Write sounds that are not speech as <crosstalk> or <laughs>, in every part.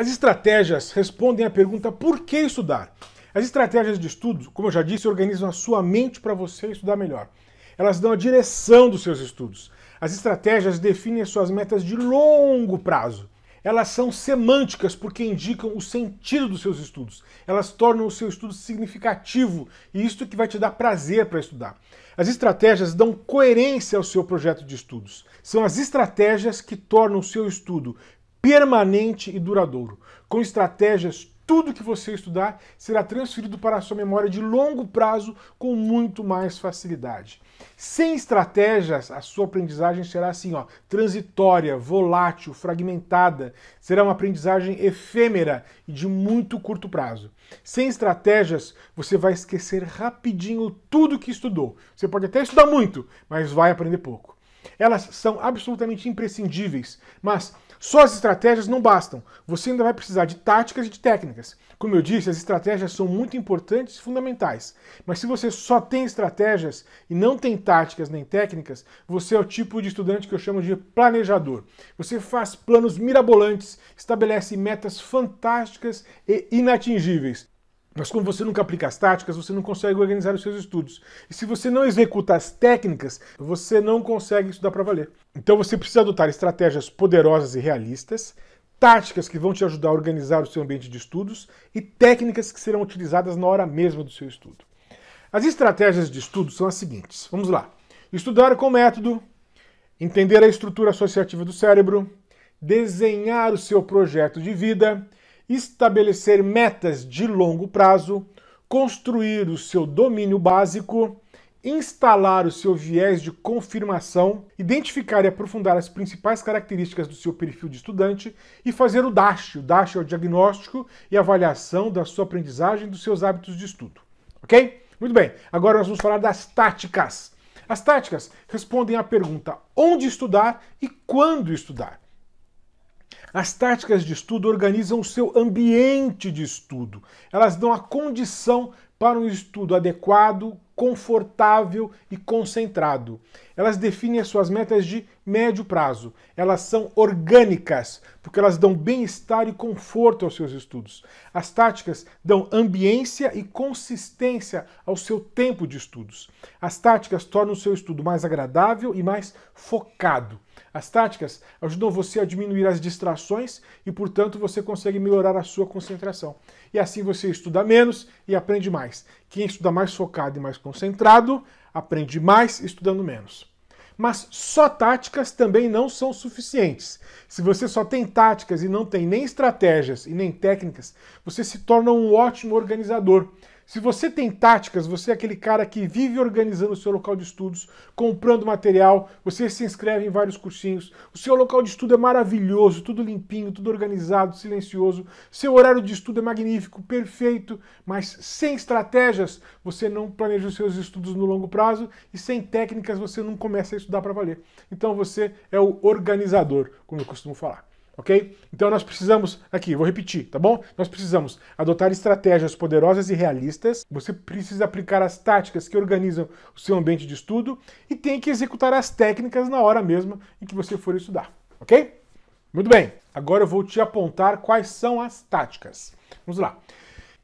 As estratégias respondem à pergunta por que estudar? As estratégias de estudo, como eu já disse, organizam a sua mente para você estudar melhor. Elas dão a direção dos seus estudos. As estratégias definem as suas metas de longo prazo. Elas são semânticas porque indicam o sentido dos seus estudos. Elas tornam o seu estudo significativo e isto é que vai te dar prazer para estudar. As estratégias dão coerência ao seu projeto de estudos. São as estratégias que tornam o seu estudo permanente e duradouro. Com estratégias, tudo que você estudar será transferido para a sua memória de longo prazo com muito mais facilidade. Sem estratégias, a sua aprendizagem será assim, ó, transitória, volátil, fragmentada. Será uma aprendizagem efêmera e de muito curto prazo. Sem estratégias, você vai esquecer rapidinho tudo que estudou. Você pode até estudar muito, mas vai aprender pouco. Elas são absolutamente imprescindíveis, mas só as estratégias não bastam. Você ainda vai precisar de táticas e de técnicas. Como eu disse, as estratégias são muito importantes e fundamentais. Mas se você só tem estratégias e não tem táticas nem técnicas, você é o tipo de estudante que eu chamo de planejador. Você faz planos mirabolantes, estabelece metas fantásticas e inatingíveis. Mas como você nunca aplica as táticas, você não consegue organizar os seus estudos. E se você não executa as técnicas, você não consegue estudar para valer. Então você precisa adotar estratégias poderosas e realistas, táticas que vão te ajudar a organizar o seu ambiente de estudos e técnicas que serão utilizadas na hora mesma do seu estudo. As estratégias de estudo são as seguintes. Vamos lá. Estudar com método, entender a estrutura associativa do cérebro, desenhar o seu projeto de vida estabelecer metas de longo prazo, construir o seu domínio básico, instalar o seu viés de confirmação, identificar e aprofundar as principais características do seu perfil de estudante e fazer o DASH. O DASH é o diagnóstico e avaliação da sua aprendizagem e dos seus hábitos de estudo. Ok? Muito bem, agora nós vamos falar das táticas. As táticas respondem à pergunta onde estudar e quando estudar. As táticas de estudo organizam o seu ambiente de estudo. Elas dão a condição para um estudo adequado, confortável e concentrado. Elas definem as suas metas de médio prazo. Elas são orgânicas, porque elas dão bem-estar e conforto aos seus estudos. As táticas dão ambiência e consistência ao seu tempo de estudos. As táticas tornam o seu estudo mais agradável e mais focado. As táticas ajudam você a diminuir as distrações e, portanto, você consegue melhorar a sua concentração. E assim você estuda menos e aprende mais. Quem estuda mais focado e mais concentrado aprende mais estudando menos. Mas só táticas também não são suficientes. Se você só tem táticas e não tem nem estratégias e nem técnicas, você se torna um ótimo organizador. Se você tem táticas, você é aquele cara que vive organizando o seu local de estudos, comprando material, você se inscreve em vários cursinhos, o seu local de estudo é maravilhoso, tudo limpinho, tudo organizado, silencioso, seu horário de estudo é magnífico, perfeito, mas sem estratégias você não planeja os seus estudos no longo prazo e sem técnicas você não começa a estudar para valer. Então você é o organizador, como eu costumo falar ok? Então nós precisamos, aqui, vou repetir, tá bom? Nós precisamos adotar estratégias poderosas e realistas, você precisa aplicar as táticas que organizam o seu ambiente de estudo e tem que executar as técnicas na hora mesma em que você for estudar, ok? Muito bem, agora eu vou te apontar quais são as táticas. Vamos lá.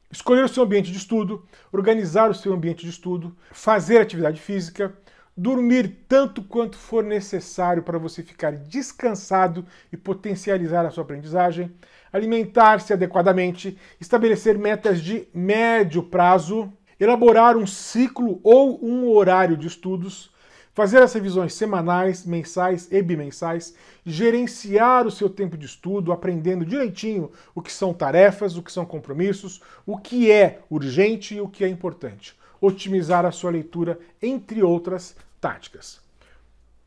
Escolher o seu ambiente de estudo, organizar o seu ambiente de estudo, fazer atividade física, dormir tanto quanto for necessário para você ficar descansado e potencializar a sua aprendizagem, alimentar-se adequadamente, estabelecer metas de médio prazo, elaborar um ciclo ou um horário de estudos, fazer as revisões semanais, mensais e bimensais, gerenciar o seu tempo de estudo, aprendendo direitinho o que são tarefas, o que são compromissos, o que é urgente e o que é importante, otimizar a sua leitura, entre outras táticas.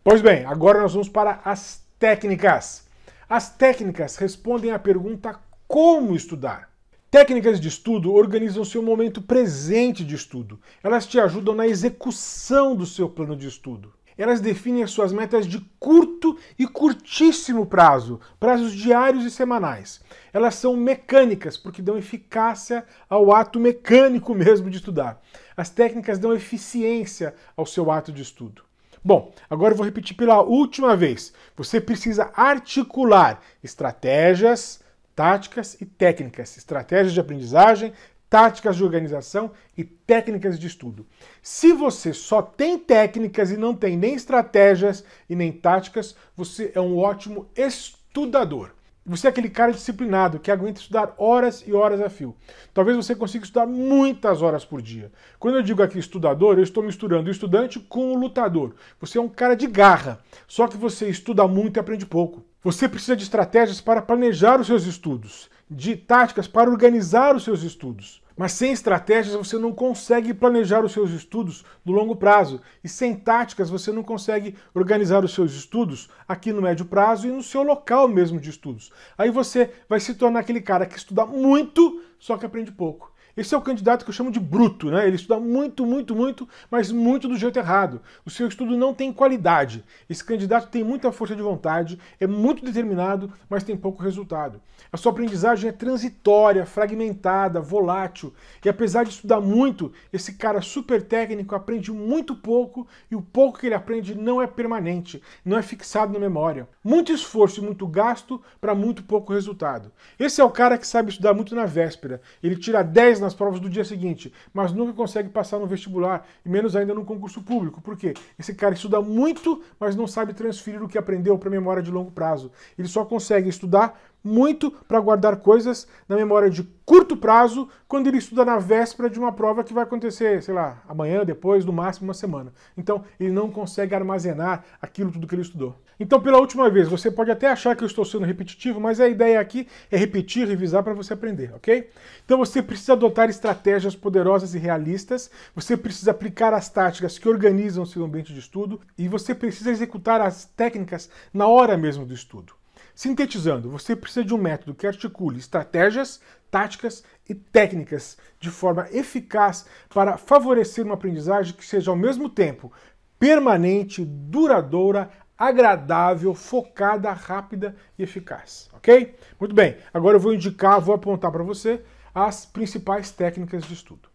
Pois bem, agora nós vamos para as técnicas. As técnicas respondem à pergunta como estudar. Técnicas de estudo organizam seu momento presente de estudo. Elas te ajudam na execução do seu plano de estudo elas definem as suas metas de curto e curtíssimo prazo, prazos diários e semanais. Elas são mecânicas, porque dão eficácia ao ato mecânico mesmo de estudar. As técnicas dão eficiência ao seu ato de estudo. Bom, agora eu vou repetir pela última vez. Você precisa articular estratégias, táticas e técnicas, estratégias de aprendizagem, táticas de organização e técnicas de estudo. Se você só tem técnicas e não tem nem estratégias e nem táticas, você é um ótimo estudador. Você é aquele cara disciplinado que aguenta estudar horas e horas a fio. Talvez você consiga estudar muitas horas por dia. Quando eu digo aqui estudador, eu estou misturando o estudante com o lutador. Você é um cara de garra, só que você estuda muito e aprende pouco. Você precisa de estratégias para planejar os seus estudos de táticas para organizar os seus estudos. Mas sem estratégias você não consegue planejar os seus estudos no longo prazo. E sem táticas você não consegue organizar os seus estudos aqui no médio prazo e no seu local mesmo de estudos. Aí você vai se tornar aquele cara que estuda muito, só que aprende pouco. Esse é o candidato que eu chamo de bruto, né? Ele estuda muito, muito, muito, mas muito do jeito errado. O seu estudo não tem qualidade. Esse candidato tem muita força de vontade, é muito determinado, mas tem pouco resultado. A sua aprendizagem é transitória, fragmentada, volátil. E apesar de estudar muito, esse cara super técnico aprende muito pouco e o pouco que ele aprende não é permanente, não é fixado na memória. Muito esforço e muito gasto para muito pouco resultado. Esse é o cara que sabe estudar muito na véspera. Ele tira 10 nas provas do dia seguinte, mas nunca consegue passar no vestibular, e menos ainda no concurso público. Por quê? Esse cara estuda muito, mas não sabe transferir o que aprendeu para memória de longo prazo. Ele só consegue estudar muito para guardar coisas na memória de curto prazo quando ele estuda na véspera de uma prova que vai acontecer, sei lá, amanhã, depois, no máximo uma semana. Então, ele não consegue armazenar aquilo tudo que ele estudou. Então, pela última vez, você pode até achar que eu estou sendo repetitivo, mas a ideia aqui é repetir, revisar para você aprender, ok? Então, você precisa adotar estratégias poderosas e realistas, você precisa aplicar as táticas que organizam o seu ambiente de estudo e você precisa executar as técnicas na hora mesmo do estudo. Sintetizando, você precisa de um método que articule estratégias, táticas e técnicas de forma eficaz para favorecer uma aprendizagem que seja ao mesmo tempo permanente, duradoura, agradável, focada, rápida e eficaz, ok? Muito bem, agora eu vou indicar, vou apontar para você as principais técnicas de estudo.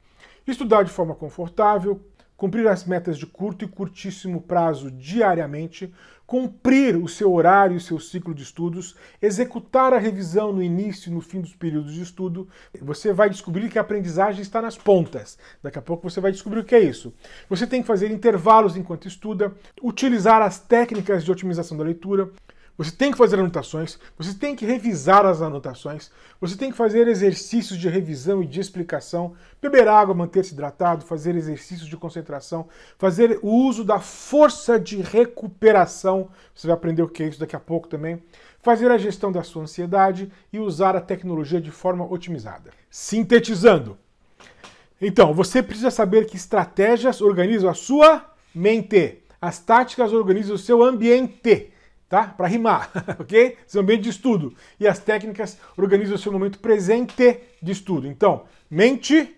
Estudar de forma confortável, cumprir as metas de curto e curtíssimo prazo diariamente, cumprir o seu horário e o seu ciclo de estudos, executar a revisão no início e no fim dos períodos de estudo, você vai descobrir que a aprendizagem está nas pontas. Daqui a pouco você vai descobrir o que é isso. Você tem que fazer intervalos enquanto estuda, utilizar as técnicas de otimização da leitura, você tem que fazer anotações, você tem que revisar as anotações, você tem que fazer exercícios de revisão e de explicação, beber água, manter-se hidratado, fazer exercícios de concentração, fazer o uso da força de recuperação. Você vai aprender o que é isso daqui a pouco também. Fazer a gestão da sua ansiedade e usar a tecnologia de forma otimizada. Sintetizando. Então, você precisa saber que estratégias organizam a sua mente. As táticas organizam o seu ambiente tá? Para rimar, <laughs> ok? Seu ambiente de estudo. E as técnicas organizam o seu momento presente de estudo. Então, mente,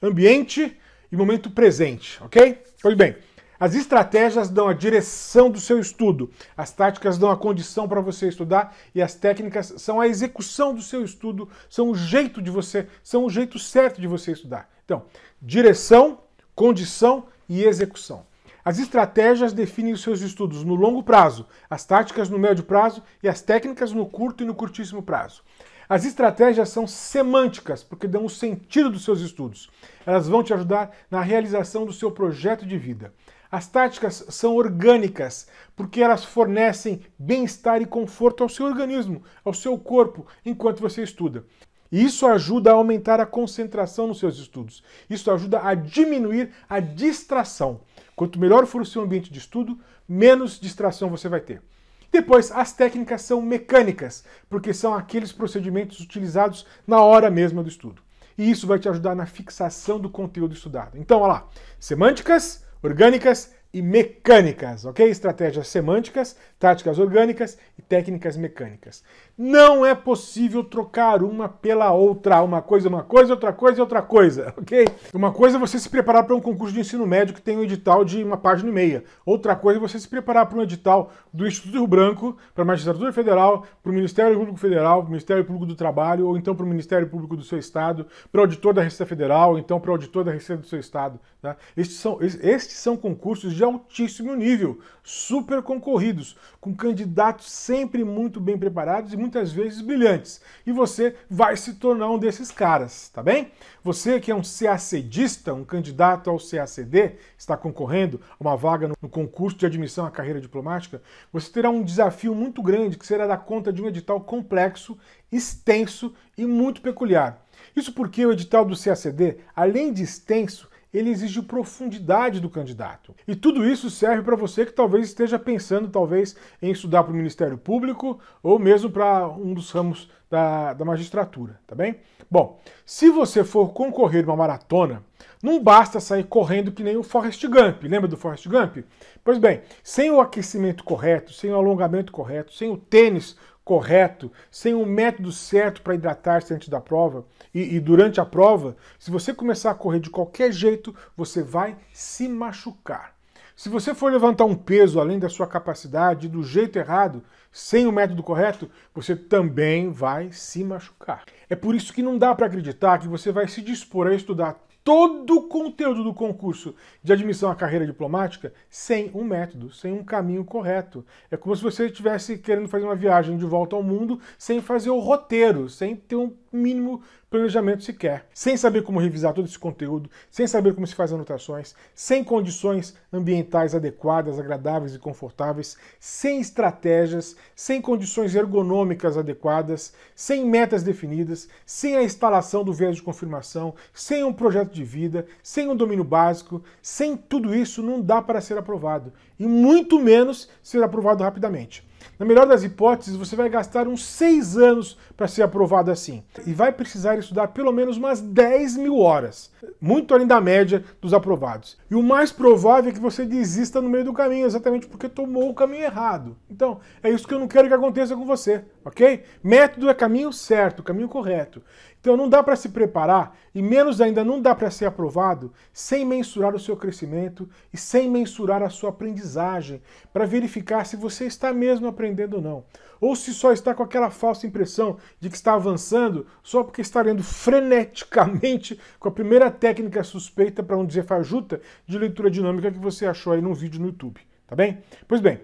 ambiente e momento presente, ok? Pois bem. As estratégias dão a direção do seu estudo, as táticas dão a condição para você estudar e as técnicas são a execução do seu estudo, são o jeito de você, são o jeito certo de você estudar. Então, direção, condição e execução. As estratégias definem os seus estudos no longo prazo, as táticas no médio prazo e as técnicas no curto e no curtíssimo prazo. As estratégias são semânticas, porque dão o sentido dos seus estudos. Elas vão te ajudar na realização do seu projeto de vida. As táticas são orgânicas, porque elas fornecem bem-estar e conforto ao seu organismo, ao seu corpo, enquanto você estuda. isso ajuda a aumentar a concentração nos seus estudos. Isso ajuda a diminuir a distração. Quanto melhor for o seu ambiente de estudo, menos distração você vai ter. Depois, as técnicas são mecânicas, porque são aqueles procedimentos utilizados na hora mesma do estudo. E isso vai te ajudar na fixação do conteúdo estudado. Então, olha lá, semânticas, orgânicas e mecânicas, ok? Estratégias semânticas, táticas orgânicas técnicas mecânicas. Não é possível trocar uma pela outra. Uma coisa, uma coisa, outra coisa, outra coisa, <laughs> ok? Uma coisa é você se preparar para um concurso de ensino médio que tem um edital de uma página e meia. Outra coisa é você se preparar para um edital do Instituto Rio Branco, para a Magistratura Federal, para o Ministério Público Federal, para o Ministério Público do Trabalho, ou então para o Ministério Público do seu Estado, para o Auditor da Receita Federal, ou então para o Auditor da Receita do seu Estado. Tá? Estes, são, estes são concursos de altíssimo nível, super concorridos, com candidatos sempre muito bem preparados e muitas vezes brilhantes. E você vai se tornar um desses caras, tá bem? Você que é um CACDista, um candidato ao CACD, está concorrendo a uma vaga no concurso de admissão à carreira diplomática, você terá um desafio muito grande que será dar conta de um edital complexo, extenso e muito peculiar. Isso porque o edital do CACD, além de extenso, ele exige profundidade do candidato. E tudo isso serve para você que talvez esteja pensando talvez em estudar para o Ministério Público ou mesmo para um dos ramos da, da magistratura, tá bem? Bom, se você for concorrer uma maratona, não basta sair correndo que nem o Forrest Gump. Lembra do Forrest Gump? Pois bem, sem o aquecimento correto, sem o alongamento correto, sem o tênis correto, sem um método certo para hidratar-se antes da prova e, e, durante a prova, se você começar a correr de qualquer jeito, você vai se machucar. Se você for levantar um peso além da sua capacidade, do jeito errado, sem o método correto, você também vai se machucar. É por isso que não dá para acreditar que você vai se dispor a estudar todo o conteúdo do concurso de admissão à carreira diplomática sem um método, sem um caminho correto. É como se você estivesse querendo fazer uma viagem de volta ao mundo sem fazer o roteiro, sem ter um mínimo planejamento sequer. Sem saber como revisar todo esse conteúdo, sem saber como se faz anotações, sem condições ambientais adequadas, agradáveis e confortáveis, sem estratégias, sem condições ergonômicas adequadas, sem metas definidas, sem a instalação do viés de confirmação, sem um projeto de vida, sem um domínio básico, sem tudo isso não dá para ser aprovado e muito menos ser aprovado rapidamente. Na melhor das hipóteses, você vai gastar uns seis anos para ser aprovado assim. E vai precisar estudar pelo menos umas 10 mil horas, muito além da média dos aprovados. E o mais provável é que você desista no meio do caminho, exatamente porque tomou o caminho errado. Então, é isso que eu não quero que aconteça com você, ok? Método é caminho certo, caminho correto. Então não dá para se preparar e menos ainda não dá para ser aprovado sem mensurar o seu crescimento e sem mensurar a sua aprendizagem para verificar se você está mesmo aprendendo ou não, ou se só está com aquela falsa impressão de que está avançando só porque está lendo freneticamente com a primeira técnica suspeita para não dizer fajuta de leitura dinâmica que você achou aí num vídeo no YouTube, tá bem? Pois bem,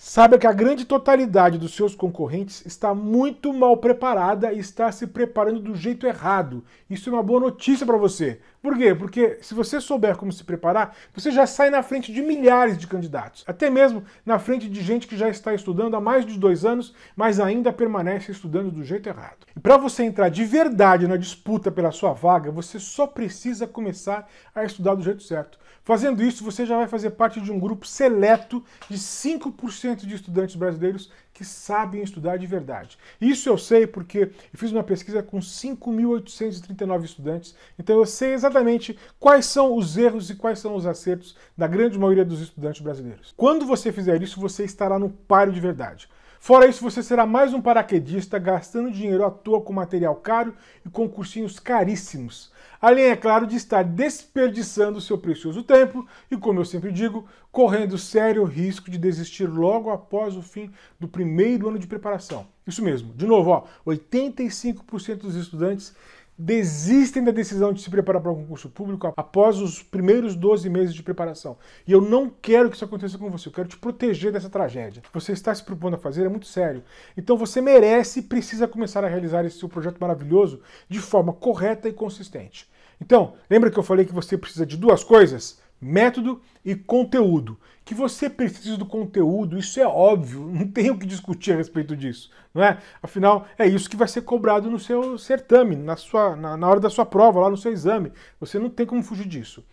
Saiba que a grande totalidade dos seus concorrentes está muito mal preparada e está se preparando do jeito errado. Isso é uma boa notícia para você. Por quê? Porque se você souber como se preparar, você já sai na frente de milhares de candidatos. Até mesmo na frente de gente que já está estudando há mais de dois anos, mas ainda permanece estudando do jeito errado. E para você entrar de verdade na disputa pela sua vaga, você só precisa começar a estudar do jeito certo. Fazendo isso, você já vai fazer parte de um grupo seleto de 5% de estudantes brasileiros que sabem estudar de verdade. Isso eu sei porque eu fiz uma pesquisa com 5.839 estudantes, então eu sei exatamente quais são os erros e quais são os acertos da grande maioria dos estudantes brasileiros. Quando você fizer isso, você estará no páreo de verdade. Fora isso, você será mais um paraquedista gastando dinheiro à toa com material caro e com cursinhos caríssimos. Além, é claro, de estar desperdiçando seu precioso tempo e, como eu sempre digo, correndo sério risco de desistir logo após o fim do primeiro ano de preparação. Isso mesmo, de novo, ó, 85% dos estudantes desistem da decisão de se preparar para o um concurso público após os primeiros 12 meses de preparação. E eu não quero que isso aconteça com você, eu quero te proteger dessa tragédia. O que você está se propondo a fazer é muito sério. Então você merece e precisa começar a realizar esse seu projeto maravilhoso de forma correta e consistente. Então, lembra que eu falei que você precisa de duas coisas? método e conteúdo. Que você precisa do conteúdo, isso é óbvio, <laughs> não tem o que discutir a respeito disso, não é? Afinal, é isso que vai ser cobrado no seu certame, na, sua, na, na hora da sua prova, lá no seu exame. Você não tem como fugir disso.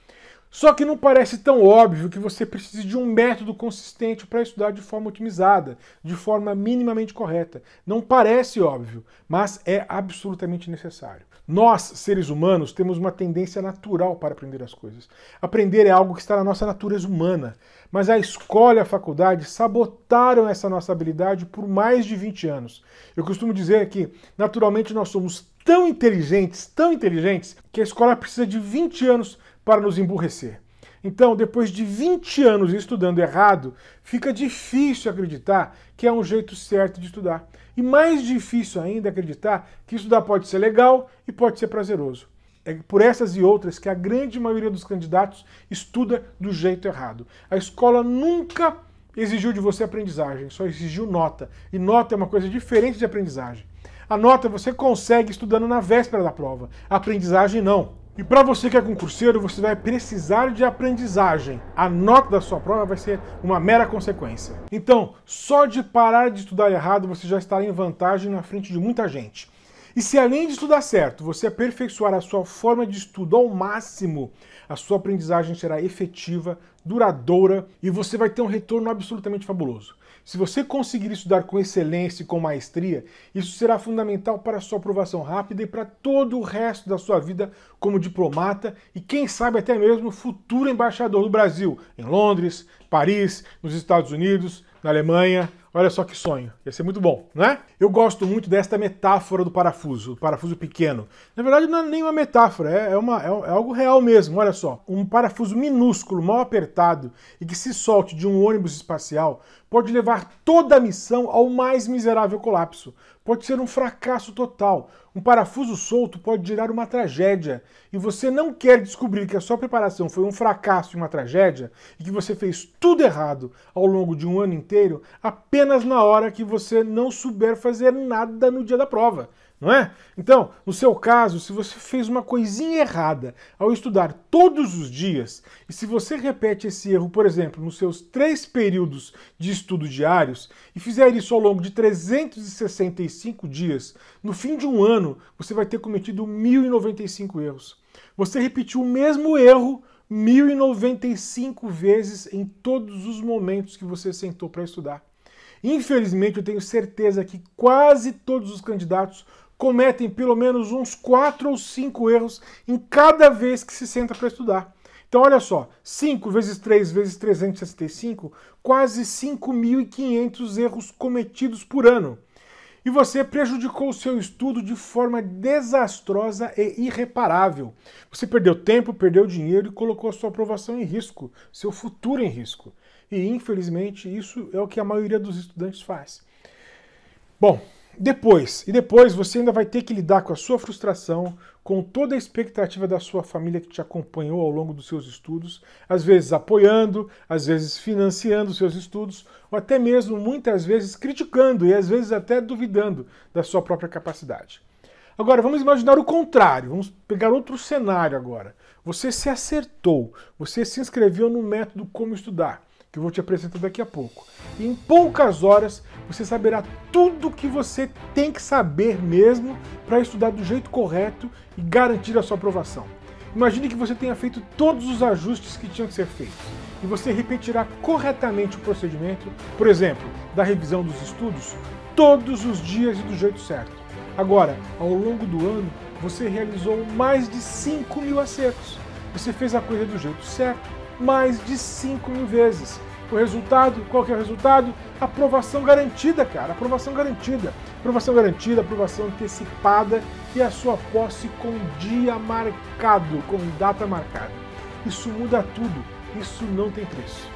Só que não parece tão óbvio que você precise de um método consistente para estudar de forma otimizada, de forma minimamente correta. Não parece óbvio, mas é absolutamente necessário. Nós, seres humanos, temos uma tendência natural para aprender as coisas. Aprender é algo que está na nossa natureza humana, mas a escola e a faculdade sabotaram essa nossa habilidade por mais de 20 anos. Eu costumo dizer que, naturalmente, nós somos tão inteligentes, tão inteligentes, que a escola precisa de 20 anos para nos emburrecer. Então, depois de 20 anos estudando errado, fica difícil acreditar que é um jeito certo de estudar. E mais difícil ainda acreditar que estudar pode ser legal e pode ser prazeroso. É por essas e outras que a grande maioria dos candidatos estuda do jeito errado. A escola nunca exigiu de você aprendizagem, só exigiu nota. E nota é uma coisa diferente de aprendizagem. A nota você consegue estudando na véspera da prova, a aprendizagem não. E para você que é concurseiro, você vai precisar de aprendizagem. A nota da sua prova vai ser uma mera consequência. Então, só de parar de estudar errado, você já estará em vantagem na frente de muita gente. E se além de estudar certo, você aperfeiçoar a sua forma de estudo ao máximo, a sua aprendizagem será efetiva, duradoura e você vai ter um retorno absolutamente fabuloso. Se você conseguir estudar com excelência e com maestria, isso será fundamental para a sua aprovação rápida e para todo o resto da sua vida como diplomata e, quem sabe, até mesmo futuro embaixador do Brasil em Londres, Paris, nos Estados Unidos, na Alemanha. Olha só que sonho. Ia ser muito bom, né? Eu gosto muito desta metáfora do parafuso, do parafuso pequeno. Na verdade, não é nenhuma metáfora, é, é uma, é, é algo real mesmo. Olha só. Um parafuso minúsculo, mal apertado e que se solte de um ônibus espacial pode levar toda a missão ao mais miserável colapso pode ser um fracasso total. Um parafuso solto pode gerar uma tragédia. E você não quer descobrir que a sua preparação foi um fracasso e uma tragédia e que você fez tudo errado ao longo de um ano inteiro apenas na hora que você não souber fazer nada no dia da prova não é? Então, no seu caso, se você fez uma coisinha errada ao estudar todos os dias, e se você repete esse erro, por exemplo, nos seus três períodos de estudo diários, e fizer isso ao longo de 365 dias, no fim de um ano, você vai ter cometido 1.095 erros. Você repetiu o mesmo erro 1.095 vezes em todos os momentos que você sentou para estudar. Infelizmente, eu tenho certeza que quase todos os candidatos cometem pelo menos uns 4 ou 5 erros em cada vez que se senta para estudar. Então, olha só, 5 vezes 3 vezes 365, quase 5.500 erros cometidos por ano. E você prejudicou o seu estudo de forma desastrosa e irreparável. Você perdeu tempo, perdeu dinheiro e colocou a sua aprovação em risco, seu futuro em risco. E, infelizmente, isso é o que a maioria dos estudantes faz. Bom, depois, e depois você ainda vai ter que lidar com a sua frustração, com toda a expectativa da sua família que te acompanhou ao longo dos seus estudos, às vezes apoiando, às vezes financiando os seus estudos, ou até mesmo muitas vezes criticando e às vezes até duvidando da sua própria capacidade. Agora, vamos imaginar o contrário, vamos pegar outro cenário agora. Você se acertou, você se inscreveu no método Como Estudar que eu vou te apresentar daqui a pouco. E em poucas horas você saberá tudo o que você tem que saber mesmo para estudar do jeito correto e garantir a sua aprovação. Imagine que você tenha feito todos os ajustes que tinham que ser feitos e você repetirá corretamente o procedimento, por exemplo, da revisão dos estudos, todos os dias e do jeito certo. Agora, ao longo do ano, você realizou mais de 5 mil acertos. Você fez a coisa do jeito certo mais de 5 mil vezes. O resultado, qual que é o resultado? Aprovação garantida, cara. Aprovação garantida. Aprovação garantida, aprovação antecipada e a sua posse com dia marcado, com data marcada. Isso muda tudo. Isso não tem preço.